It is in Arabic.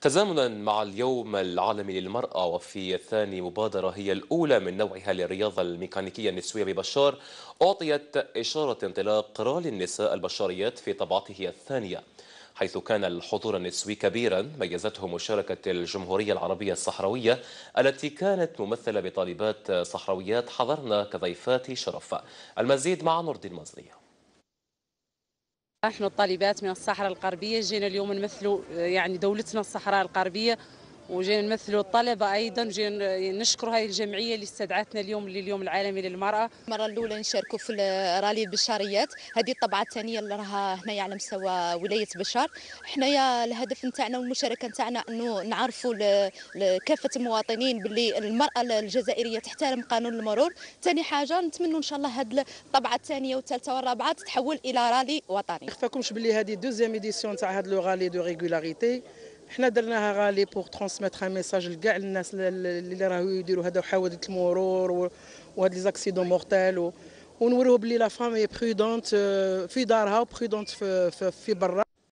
تزامنا مع اليوم العالمي للمرأة وفي ثاني مبادرة هي الأولى من نوعها للرياضة الميكانيكية النسوية ببشار أعطيت إشارة انطلاق قرار للنساء البشريات في طبعته الثانية حيث كان الحضور النسوي كبيرا ميزته مشاركة الجمهورية العربية الصحراوية التي كانت ممثلة بطالبات صحراويات حضرنا كضيفات شرف المزيد مع نور الدين مزنيه نحن الطالبات من الصحراء الغربية جينا اليوم نمثلوا آه، يعني دولتنا الصحراء الغربية وجينا نمثلوا الطلبه ايضا جينا نشكروا هذه الجمعيه اللي استدعتنا اليوم لليوم العالمي للمراه المره الاولى نشاركوا في رالي البشريات هذه الطبعه الثانيه اللي راها هنايا على مستوى ولايه بشار حنايا الهدف نتاعنا والمشاركه نتاعنا انه نعرفوا لكافه المواطنين باللي المراه الجزائريه تحترم قانون المرور ثاني حاجه نتمنوا ان شاء الله هذه الطبعه الثانيه والثالثه والرابعه تتحول الى رالي وطني ما باللي هذه دوزيام ايديسيون تاع هذا لو رالي دو ريغولاريتي حنا درناها غالي بوغ ترونسميتر ان ميساج لكاع الناس اللي راهو يديروا هذا حوادث المرور وهاد لي زاكسيدون مورتيل ونوريو بلي لا فام هي برودونت في دارها وبرودونت في, في, في برا